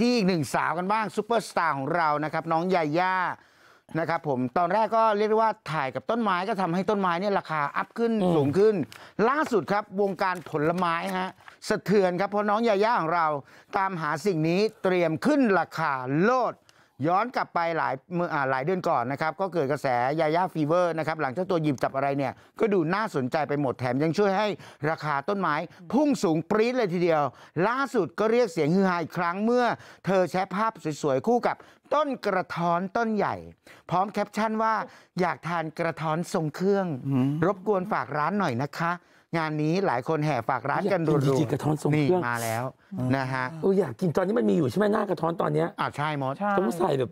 ที่อีกหนึ่งสาวกันบ้างซูเปอร์สตาร์ของเรานะครับ น้องยาย่านะครับผม ตอนแรกก็เรียกว่าถ่ายกับต้นไม้ก็ทำให้ต้นไม้เนี่ยราคาอัพขึ้นสูงขึ้น ล่าสุดครับ วงการผลไม้ฮะสะเทือนครับเพราะน้องยาย่าของเราตามหาสิ่งนี้เตรียมขึ้นราคาโลดย้อนกลับไปหลายเมื่อหลายเดือนก่อนนะครับ ก็เกิดกระแสยายาฟีเวอร์นะครับหลังเจ้าตัวหยิบจับอะไรเนี่ยก็ดูน่าสนใจไปหมดแถมยังช่วยให้ราคาต้นไม้ พุ่งสูงปรี๊ดเลยทีเดียว ล่าสุดก็เรียกเสียงฮือฮาอีกครั้งเมื่อเธอแชร์ภาพสวยๆ คู่กับต้นกระท้อนต้นใหญ่ พร้อมแคปชั่นว่า อยากทานกระท้อนทรงเครื่อง รบกวนฝากร้านหน่อยนะคะงานนี้หลายคนแห่ฝากร้านกันรัวนๆกระท้อนทรงเครื่องมาแล้ว นะฮะ อยากกินตอนนี้มันมีอยู่ใช่ไหมหน้ากระท้อนตอนนี้อ่าใช่หมด่ต้องใส่แบบ